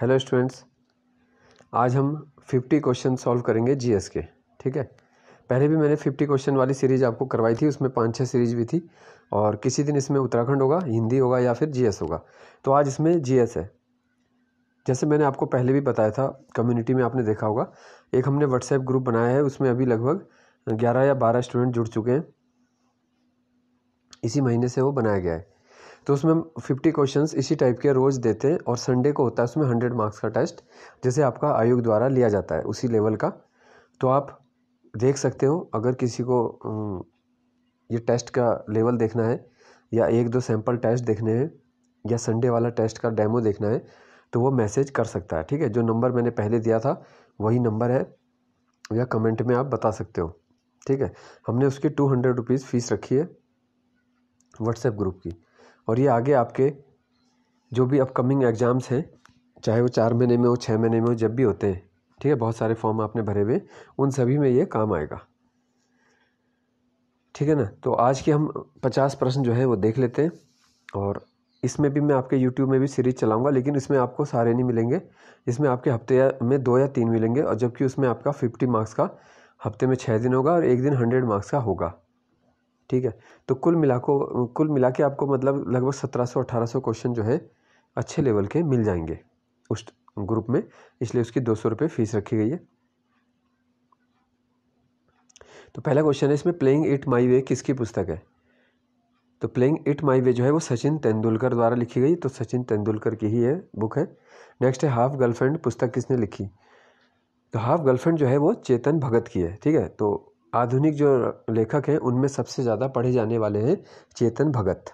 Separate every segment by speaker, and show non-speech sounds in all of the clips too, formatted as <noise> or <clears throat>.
Speaker 1: hello students आज हम 50 question solve करेंगे जीएस के ठीक है पहले भी मैंने 50 क्वेश्चन वाली सीरीज आपको करवाई थी उसमें पाँच छः सीरीज भी थी और किसी दिन इसमें उत्तराखंड होगा हिंदी होगा या फिर जीएस होगा तो आज इसमें जीएस है जैसे मैंने आपको पहले भी बताया था कम्युनिटी में आपने देखा होगा एक हमने व्हाट्सएप ग्रुप बनाया है उसमें अभी लगभग ग्यारह या बारह स्टूडेंट जुड़ चुके हैं इसी महीने से वो बनाया गया है तो उसमें फिफ्टी क्वेश्चन इसी टाइप के रोज़ देते हैं और संडे को होता है उसमें हंड्रेड मार्क्स का टेस्ट जैसे आपका आयोग द्वारा लिया जाता है उसी लेवल का तो आप देख सकते हो अगर किसी को ये टेस्ट का लेवल देखना है या एक दो सैंपल टेस्ट देखने हैं या संडे वाला टेस्ट का डेमो देखना है तो वो मैसेज कर सकता है ठीक है जो नंबर मैंने पहले दिया था वही नंबर है या कमेंट में आप बता सकते हो ठीक है हमने उसकी टू हंड्रेड रुपीज़ फ़ीस रखी है व्हाट्सएप ग्रुप की और ये आगे आपके जो भी अपकमिंग एग्ज़ाम्स हैं चाहे वो चार महीने में हो छः महीने में हो जब भी होते हैं ठीक है बहुत सारे फॉर्म आपने भरे हुए उन सभी में ये काम आएगा ठीक है ना तो आज के हम पचास प्रश्न जो है वो देख लेते हैं और इसमें भी मैं आपके यूट्यूब में भी सीरीज चलाऊंगा लेकिन इसमें आपको सारे नहीं मिलेंगे इसमें आपके हफ्ते में दो या तीन मिलेंगे और जबकि उसमें आपका फिफ्टी मार्क्स का हफ्ते में छः दिन होगा और एक दिन हंड्रेड मार्क्स का होगा ठीक है तो कुल मिला को कुल मिला के आपको मतलब लगभग सत्रह सौ अठारह सौ क्वेश्चन जो है अच्छे लेवल के मिल जाएंगे उस ग्रुप में इसलिए उसकी दो सौ रुपये फीस रखी गई है तो पहला क्वेश्चन है इसमें प्लेइंग इट माई वे किसकी पुस्तक है तो प्लेइंग इट माई वे जो है वो सचिन तेंदुलकर द्वारा लिखी गई तो सचिन तेंदुलकर की ही है बुक है नेक्स्ट है हाफ गर्लफ्रेंड पुस्तक किसने लिखी तो हाफ गर्लफ्रेंड जो है वो चेतन भगत की है ठीक है तो आधुनिक जो लेखक हैं उनमें सबसे ज़्यादा पढ़े जाने वाले हैं चेतन भगत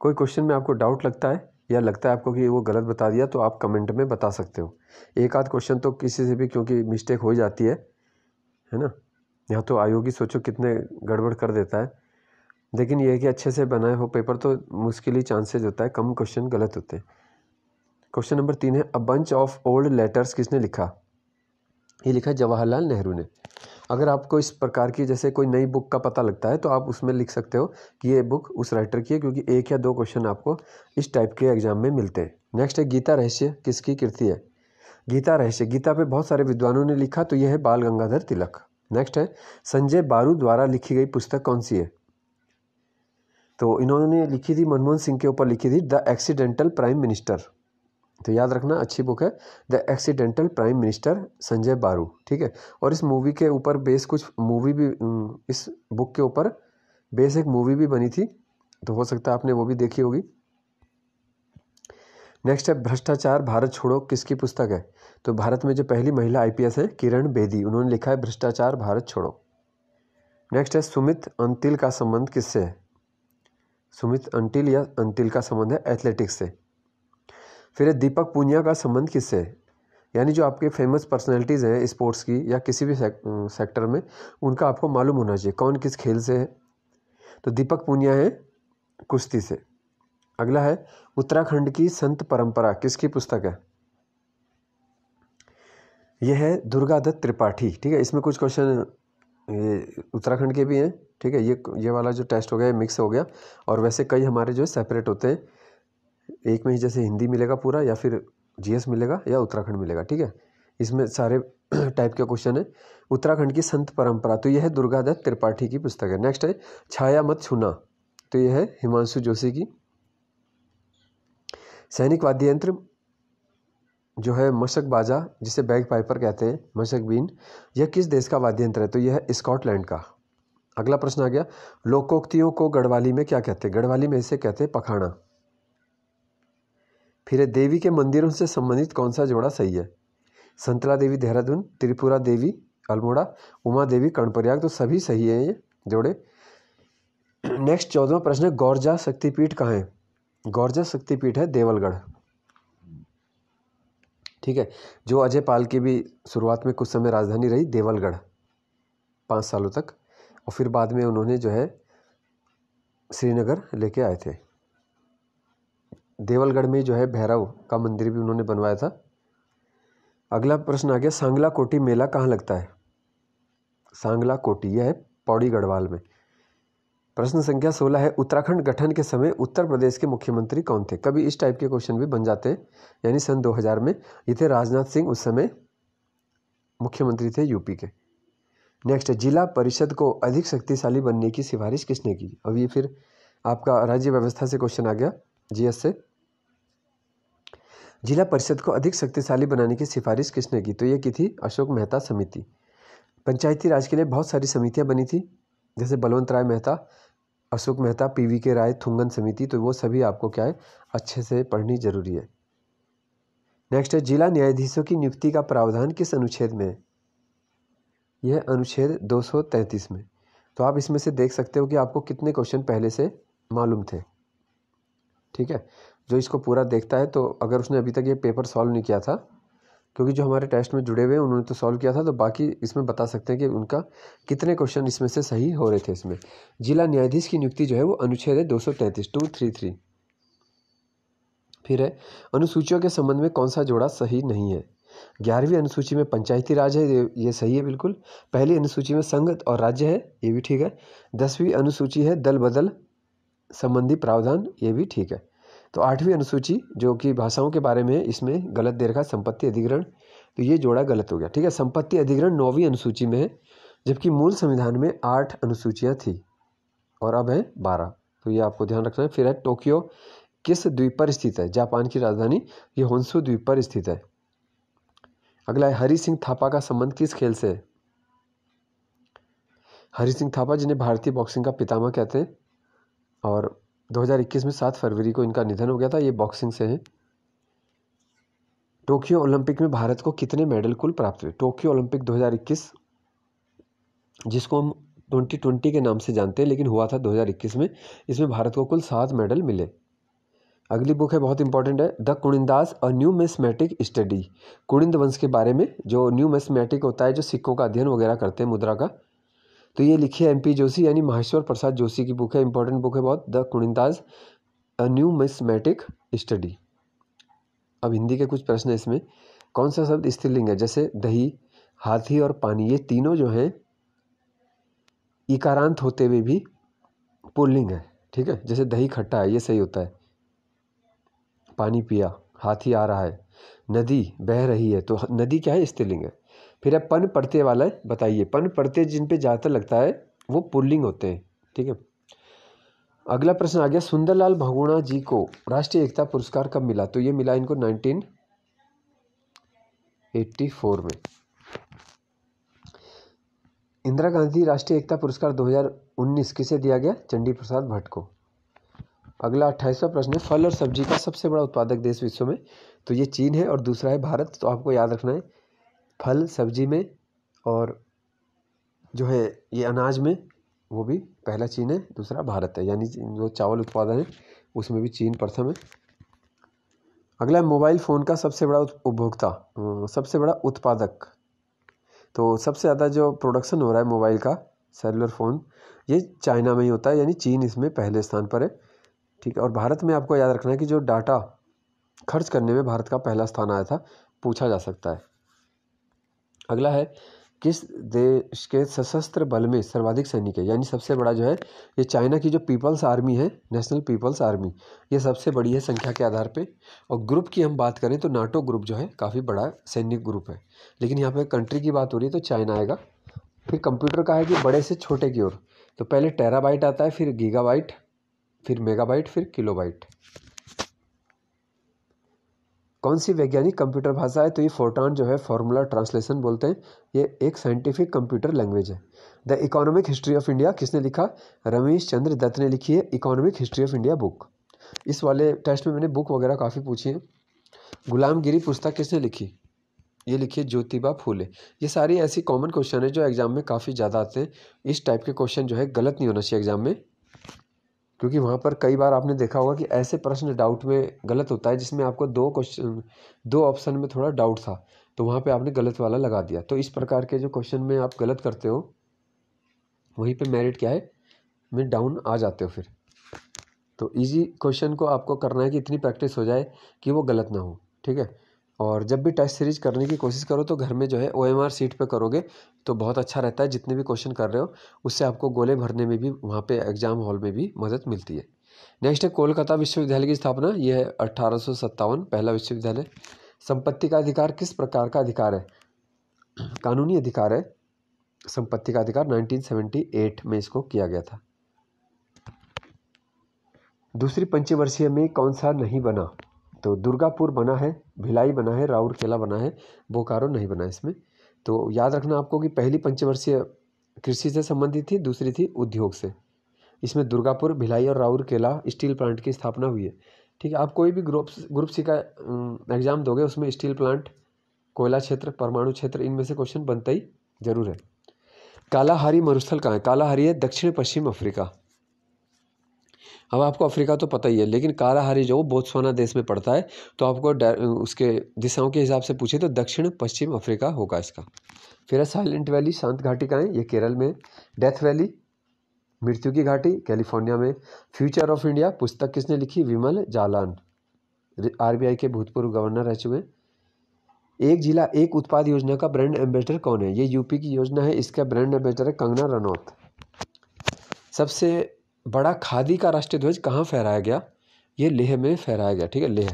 Speaker 1: कोई क्वेश्चन में आपको डाउट लगता है या लगता है आपको कि वो गलत बता दिया तो आप कमेंट में बता सकते हो एक आध क्वेश्चन तो किसी से भी क्योंकि मिस्टेक हो जाती है है ना यहाँ तो आयोगी सोचो कितने गड़बड़ कर देता है लेकिन यह कि अच्छे से बनाए हो पेपर तो मुश्किल ही चांसेज होता है कम क्वेश्चन गलत होते हैं क्वेश्चन नंबर तीन है a bunch of old letters किसने लिखा ये लिखा जवाहरलाल नेहरू ने अगर आपको इस प्रकार की जैसे कोई नई बुक का पता लगता है तो आप उसमें लिख सकते हो कि ये बुक उस राइटर की है क्योंकि एक या दो क्वेश्चन आपको इस टाइप के एग्जाम में मिलते हैं नेक्स्ट है गीता रहस्य किसकी कृति है गीता रहस्य गीता पे बहुत सारे विद्वानों ने लिखा तो यह है बाल गंगाधर तिलक नेक्स्ट है संजय बारू द्वारा लिखी गई पुस्तक कौन सी है तो इन्होंने लिखी थी मनमोहन सिंह के ऊपर लिखी थी द एक्सीडेंटल प्राइम मिनिस्टर तो याद रखना अच्छी बुक है the accidental prime minister Sanjaya Baru ठीक है और इस मूवी के ऊपर बेस कुछ मूवी भी इस बुक के ऊपर बेस एक मूवी भी बनी थी तो हो सकता है आपने वो भी देखी होगी नेक्स्ट है भ्रष्टाचार भारत छोड़ो किसकी पुस्तक है तो भारत में जो पहली महिला आईपीएस है किरण बेदी उन्होंने लिखा है भ्रष्टाचार भारत छोड़ो नेक्स्ट है सुमित अंतिल का संबंध किससे है सुमित अंटिल या अंतिल का संबंध है एथलेटिक्स से फिर दीपक पूनिया का संबंध किससे है यानी जो आपके फेमस पर्सनैलिटीज़ हैं स्पोर्ट्स की या किसी भी सेक्टर में उनका आपको मालूम होना चाहिए कौन किस खेल से है तो दीपक पूनिया है कुश्ती से अगला है उत्तराखंड की संत परंपरा किसकी पुस्तक है यह है दुर्गादत्त त्रिपाठी ठीक है इसमें कुछ क्वेश्चन ये उत्तराखंड के भी हैं ठीक है ये ये वाला जो टेस्ट हो गया मिक्स हो गया और वैसे कई हमारे जो है सेपरेट होते हैं एक में ही जैसे हिंदी मिलेगा पूरा या फिर जीएस मिलेगा या उत्तराखंड मिलेगा ठीक है इसमें सारे टाइप <clears throat> के क्वेश्चन है उत्तराखंड की संत परंपरा तो यह है दुर्गादत्त त्रिपाठी की पुस्तक है नेक्स्ट है छाया मत छूना तो यह है हिमांशु जोशी की सैनिक वाद्य यंत्र जो है मशक बाजा जिसे बैग पाइपर कहते हैं मशक बीन यह किस देश का वाद्य यंत्र है तो यह है स्कॉटलैंड का अगला प्रश्न आ गया लोकोक्तियों को गढ़वाली में क्या कहते हैं गढ़वाली में इसे कहते हैं पखाना फिर देवी के मंदिरों से संबंधित कौन सा जोड़ा सही है संतला देवी देहरादून त्रिपुरा देवी अल्मोड़ा उमा देवी कर्णप्रयाग तो सभी सही है ये जोड़े नेक्स्ट चौदवा प्रश्न गौरजा शक्तिपीठ कहाँ है गौरजा शक्तिपीठ है देवलगढ़ ठीक है जो अजय पाल की भी शुरुआत में कुछ समय राजधानी रही देवलगढ़ पाँच सालों तक और फिर बाद में उन्होंने जो है श्रीनगर लेके आए थे देवलगढ़ में जो है भैरव का मंदिर भी उन्होंने बनवाया था अगला प्रश्न आ गया सांगला कोटी मेला कहाँ लगता है सांगला कोटी यह है पौड़ी गढ़वाल में प्रश्न संख्या सोलह है उत्तराखंड गठन के समय उत्तर प्रदेश के मुख्यमंत्री कौन थे कभी इस टाइप के क्वेश्चन भी बन जाते हैं यानी सन 2000 में ये थे राजनाथ सिंह उस समय मुख्यमंत्री थे यूपी के नेक्स्ट जिला परिषद को अधिक शक्तिशाली बनने की सिफारिश किसने की अब ये फिर आपका राज्य व्यवस्था से क्वेश्चन आ गया जीएस से जिला परिषद को अधिक शक्तिशाली बनाने की सिफारिश किसने की तो ये की थी अशोक मेहता समिति पंचायती राज के लिए बहुत सारी समितियाँ बनी थी जैसे बलवंत राय मेहता अशोक मेहता पी के राय थुंगन समिति तो वो सभी आपको क्या है अच्छे से पढ़नी जरूरी है नेक्स्ट है जिला न्यायाधीशों की नियुक्ति का प्रावधान किस अनुच्छेद में है यह अनुच्छेद 233 में तो आप इसमें से देख सकते हो कि आपको कितने क्वेश्चन पहले से मालूम थे ठीक है जो इसको पूरा देखता है तो अगर उसने अभी तक ये पेपर सॉल्व नहीं किया था क्योंकि जो हमारे टेस्ट में जुड़े हुए हैं उन्होंने तो सॉल्व किया था तो बाकी इसमें बता सकते हैं कि उनका कितने क्वेश्चन इसमें से सही हो रहे थे इसमें जिला न्यायाधीश की नियुक्ति जो है वो अनुच्छेद है दो सौ तैंतीस टू थ्री थ्री फिर है अनुसूचियों के संबंध में कौन सा जोड़ा सही नहीं है ग्यारहवीं अनुसूची में पंचायती राज है ये सही है बिल्कुल पहली अनुसूची में संघ और राज्य है ये भी ठीक है दसवीं अनुसूची है दल बदल संबंधी प्रावधान ये भी ठीक है तो आठवीं अनुसूची जो कि भाषाओं के बारे में इसमें गलत दे रखा संपत्ति अधिग्रहण तो ये जोड़ा गलत हो गया ठीक है संपत्ति अधिग्रहण नौवीं अनुसूची में है जबकि मूल संविधान में आठ अनुसूचियाँ थी और अब है बारह तो ये आपको ध्यान रखना है फिर है टोक्यो किस द्वीप पर स्थित है जापान की राजधानी ये होंसू द्वीप पर स्थित है अगला है हरी सिंह थापा का संबंध किस खेल से है हरी सिंह थापा जिन्हें भारतीय बॉक्सिंग का पितामह कहते हैं और 2021 में 7 फरवरी को इनका निधन हो गया था ये बॉक्सिंग से हैं टोक्यो ओलंपिक में भारत को कितने मेडल कुल प्राप्त हुए टोक्यो ओलंपिक 2021 जिसको हम 2020 के नाम से जानते हैं लेकिन हुआ था 2021 में इसमें भारत को कुल सात मेडल मिले अगली बुक है बहुत इंपॉर्टेंट है the Kunindas a new numismatic study Kuninda वंश के बारे में जो न्यू मैथमेटिक होता है जो सिक्कों का अध्ययन वगैरह करते हैं मुद्रा का तो ये लिखी है एम पी जोशी यानी महेश्वर प्रसाद जोशी की बुक है इंपॉर्टेंट बुक है बहुत the Kunindas a new numismatic study अब हिंदी के कुछ प्रश्न है इसमें कौन सा शब्द स्त्रीलिंग है जैसे दही हाथी और पानी ये तीनों जो हैं इकारांत होते हुए भी पुल्लिंग है ठीक है जैसे दही खट्टा है ये सही होता है पानी पिया हाथी आ रहा है नदी बह रही है तो नदी क्या है स्त्रीलिंग है फिर है पन पड़ते वाला बताइए पन पड़ते जिन पे ज़्यादातर लगता है वो पुल्लिंग होते हैं ठीक है अगला प्रश्न आ गया सुंदरलाल भगुणा जी को राष्ट्रीय एकता पुरस्कार कब मिला तो ये मिला इनको नाइनटीन एट्टी फोर में इंदिरा गांधी राष्ट्रीय एकता पुरस्कार 2019 किसे दिया गया चंडी प्रसाद भट्ट को अगला अट्ठाईसवा प्रश्न है फल और सब्जी का सबसे बड़ा उत्पादक देश विश्व में तो ये चीन है और दूसरा है भारत तो आपको याद रखना है फल सब्ज़ी में और जो है ये अनाज में वो भी पहला चीन है दूसरा भारत है यानी जो चावल उत्पादन है उसमें भी चीन प्रथम है अगला है मोबाइल फ़ोन का सबसे बड़ा उपभोक्ता सबसे बड़ा उत्पादक तो सबसे ज़्यादा जो प्रोडक्शन हो रहा है मोबाइल का सेलुलर फ़ोन ये चाइना में ही होता है यानी चीन इसमें पहले स्थान पर है ठीक है और भारत में आपको याद रखना है कि जो डाटा खर्च करने में भारत का पहला स्थान आया था पूछा जा सकता है अगला है किस देश के सशस्त्र बल में सर्वाधिक सैनिक है यानी सबसे बड़ा जो है ये चाइना की जो पीपल्स आर्मी है नेशनल पीपल्स आर्मी ये सबसे बड़ी है संख्या के आधार पे और ग्रुप की हम बात करें तो नाटो ग्रुप जो है काफ़ी बड़ा सैनिक ग्रुप है लेकिन यहाँ पे कंट्री की बात हो रही है तो चाइना आएगा फिर कंप्यूटर का है कि बड़े से छोटे की ओर तो पहले टेराबाइट आता है फिर गीगा फिर मेगा फिर किलो कौन सी वैज्ञानिक कंप्यूटर भाषा है तो ये फोर्टान जो है फॉर्मूला ट्रांसलेशन बोलते हैं ये एक साइंटिफिक कंप्यूटर लैंग्वेज है the economic history of India किसने लिखा रमेश चंद्र दत्त ने लिखी है economic history of India book इस वाले टेस्ट में मैंने बुक वगैरह काफ़ी पूछी है गुलामगिरी पुस्तक किसने लिखी ये लिखिए ज्योतिबा फूले ये सारी ऐसी कॉमन क्वेश्चन है जो एग्जाम में काफ़ी ज़्यादा आते हैं इस टाइप के क्वेश्चन जो है गलत नहीं होना चाहिए एग्जाम में क्योंकि वहाँ पर कई बार आपने देखा होगा कि ऐसे प्रश्न डाउट में गलत होता है जिसमें आपको दो क्वेश्चन दो ऑप्शन में थोड़ा डाउट था तो वहाँ पे आपने गलत वाला लगा दिया तो इस प्रकार के जो क्वेश्चन में आप गलत करते हो वहीं पे मेरिट क्या है में डाउन आ जाते हो फिर तो इजी क्वेश्चन को आपको करना है कि इतनी प्रैक्टिस हो जाए कि वो गलत ना हो ठीक है और जब भी टेस्ट सीरीज करने की कोशिश करो तो घर में जो है ओ एम आर सीट पर करोगे तो बहुत अच्छा रहता है जितने भी क्वेश्चन कर रहे हो उससे आपको गोले भरने में भी वहाँ पे एग्जाम हॉल में भी मदद मिलती है नेक्स्ट है कोलकाता विश्वविद्यालय की स्थापना यह है अट्ठारह पहला विश्वविद्यालय संपत्ति का अधिकार किस प्रकार का अधिकार है कानूनी अधिकार है संपत्ति का अधिकार एट में इसको किया गया था दूसरी पंचवर्षीय में कौन सा नहीं बना तो दुर्गापुर बना है भिलाई बना है राउरकेला बना है बोकारो नहीं बना इसमें तो याद रखना आपको कि पहली पंचवर्षीय कृषि से संबंधित थी दूसरी थी उद्योग से इसमें दुर्गापुर भिलाई और राउरकेला स्टील प्लांट की स्थापना हुई है ठीक है आप कोई भी ग्रुप ग्रुप सी का एग्ज़ाम दोगे उसमें स्टील प्लांट कोयला क्षेत्र परमाणु क्षेत्र इनमें से क्वेश्चन बनता ही जरूर है कालाहारी मरुस्थल कहाँ है कालाहारी है दक्षिण पश्चिम अफ्रीका अब आपको अफ्रीका तो पता ही है लेकिन कालाहारी जो बोत्सवाना देश में पड़ता है तो आपको उसके दिशाओं के हिसाब से पूछे तो दक्षिण पश्चिम अफ्रीका होगा इसका फिर है साइलेंट वैली शांत घाटी का है ये केरल में डेथ वैली मृत्यु की घाटी कैलिफोर्निया में फ्यूचर ऑफ इंडिया पुस्तक किसने लिखी विमल जालान आरबीआई के भूतपूर्व गवर्नर रह चुके हैं एक जिला एक उत्पाद योजना का ब्रांड एम्बेसडर कौन है ये यूपी की योजना है इसका ब्रांड एम्बेसडर है कंगना रनौत सबसे बड़ा खादी का राष्ट्रीय ध्वज कहाँ फहराया गया ये लेह में फहराया गया ठीक है लेह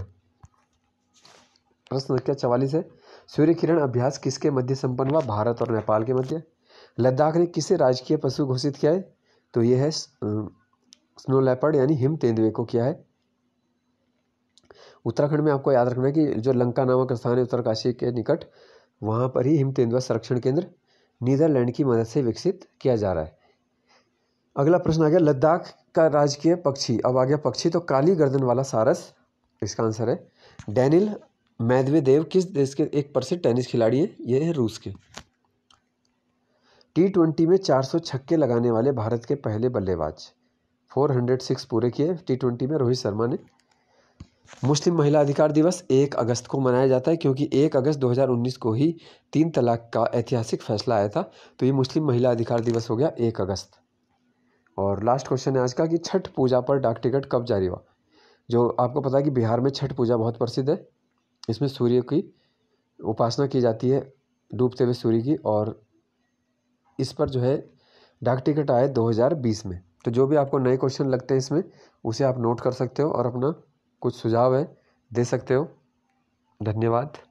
Speaker 1: प्रश्न संख्या चवालीस है सूर्य किरण अभ्यास किसके मध्य संपन्न हुआ भारत और नेपाल के मध्य लद्दाख ने किसे राजकीय पशु घोषित किया है तो ये है स्नो लेपर्ड यानी हिम तेंदुए को किया है उत्तराखंड में आपको याद रखना है कि जो लंका नामक स्थान है उत्तरकाशी के निकट वहाँ पर ही हिम तेंदुआ संरक्षण केंद्र नीदरलैंड की मदद से विकसित किया जा रहा है अगला प्रश्न आ गया लद्दाख का राजकीय पक्षी अब आ गया पक्षी तो काली गर्दन वाला सारस इसका आंसर है डैनिल मैदवेदेव किस देश के एक प्रसिद्ध टेनिस खिलाड़ी हैं ये है रूस के टी ट्वेंटी में चार सौ छक्के लगाने वाले भारत के पहले बल्लेबाज फोर हंड्रेड सिक्स पूरे किए टी ट्वेंटी में रोहित शर्मा ने मुस्लिम महिला अधिकार दिवस एक अगस्त को मनाया जाता है क्योंकि एक अगस्त 2019 को ही तीन तलाक का ऐतिहासिक फैसला आया था तो ये मुस्लिम महिला अधिकार दिवस हो गया एक अगस्त और लास्ट क्वेश्चन है आज का कि छठ पूजा पर डाक टिकट कब जारी हुआ जो आपको पता है कि बिहार में छठ पूजा बहुत प्रसिद्ध है इसमें सूर्य की उपासना की जाती है डूबते हुए सूर्य की और इस पर जो है डाक टिकट आए 2020 में तो जो भी आपको नए क्वेश्चन लगते हैं इसमें उसे आप नोट कर सकते हो और अपना कुछ सुझाव है दे सकते हो धन्यवाद